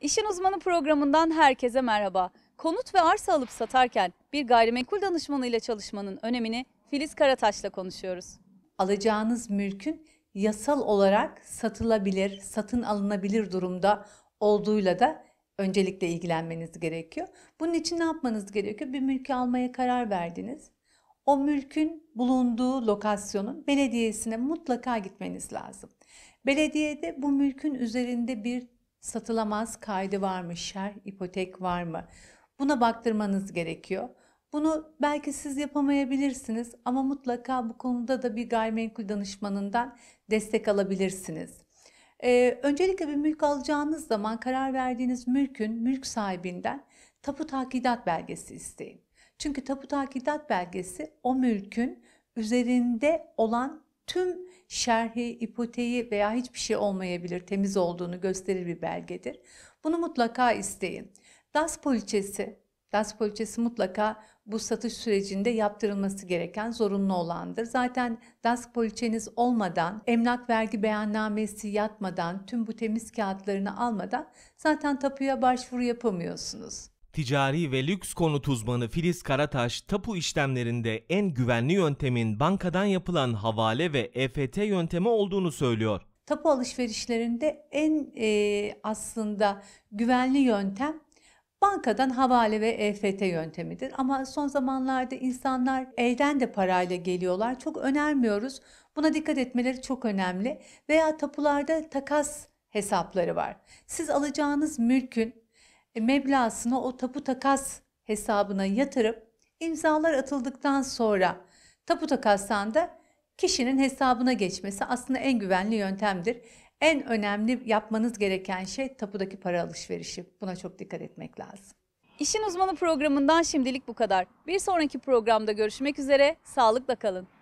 İşin Uzmanı programından herkese merhaba. Konut ve arsa alıp satarken bir gayrimenkul danışmanıyla çalışmanın önemini Filiz Karataş'la konuşuyoruz. Alacağınız mülkün yasal olarak satılabilir, satın alınabilir durumda olduğuyla da öncelikle ilgilenmeniz gerekiyor. Bunun için ne yapmanız gerekiyor? Bir mülkü almaya karar verdiniz. O mülkün bulunduğu lokasyonun belediyesine mutlaka gitmeniz lazım. Belediyede bu mülkün üzerinde bir satılamaz kaydı var mı, şer ipotek var mı? Buna baktırmanız gerekiyor. Bunu belki siz yapamayabilirsiniz ama mutlaka bu konuda da bir gayrimenkul danışmanından destek alabilirsiniz. Ee, öncelikle bir mülk alacağınız zaman karar verdiğiniz mülkün mülk sahibinden tapu takidat belgesi isteyin. Çünkü tapu takidat belgesi o mülkün üzerinde olan tüm şerhi, ipoteği veya hiçbir şey olmayabilir temiz olduğunu gösterir bir belgedir. Bunu mutlaka isteyin. DAS poliçesi, DAS poliçesi mutlaka bu satış sürecinde yaptırılması gereken zorunlu olandır. Zaten DAS poliçeniz olmadan, emlak vergi beyannamesi yatmadan, tüm bu temiz kağıtlarını almadan zaten tapuya başvuru yapamıyorsunuz. Ticari ve lüks konut uzmanı Filiz Karataş, tapu işlemlerinde en güvenli yöntemin bankadan yapılan havale ve EFT yöntemi olduğunu söylüyor. Tapu alışverişlerinde en e, aslında güvenli yöntem bankadan havale ve EFT yöntemidir. Ama son zamanlarda insanlar evden de parayla geliyorlar. Çok önermiyoruz. Buna dikkat etmeleri çok önemli. Veya tapularda takas hesapları var. Siz alacağınız mülkün e, meblasını o tapu takas hesabına yatırıp imzalar atıldıktan sonra tapu takastan da kişinin hesabına geçmesi aslında en güvenli yöntemdir. En önemli yapmanız gereken şey tapudaki para alışverişi. Buna çok dikkat etmek lazım. İşin Uzmanı programından şimdilik bu kadar. Bir sonraki programda görüşmek üzere, sağlıkla kalın.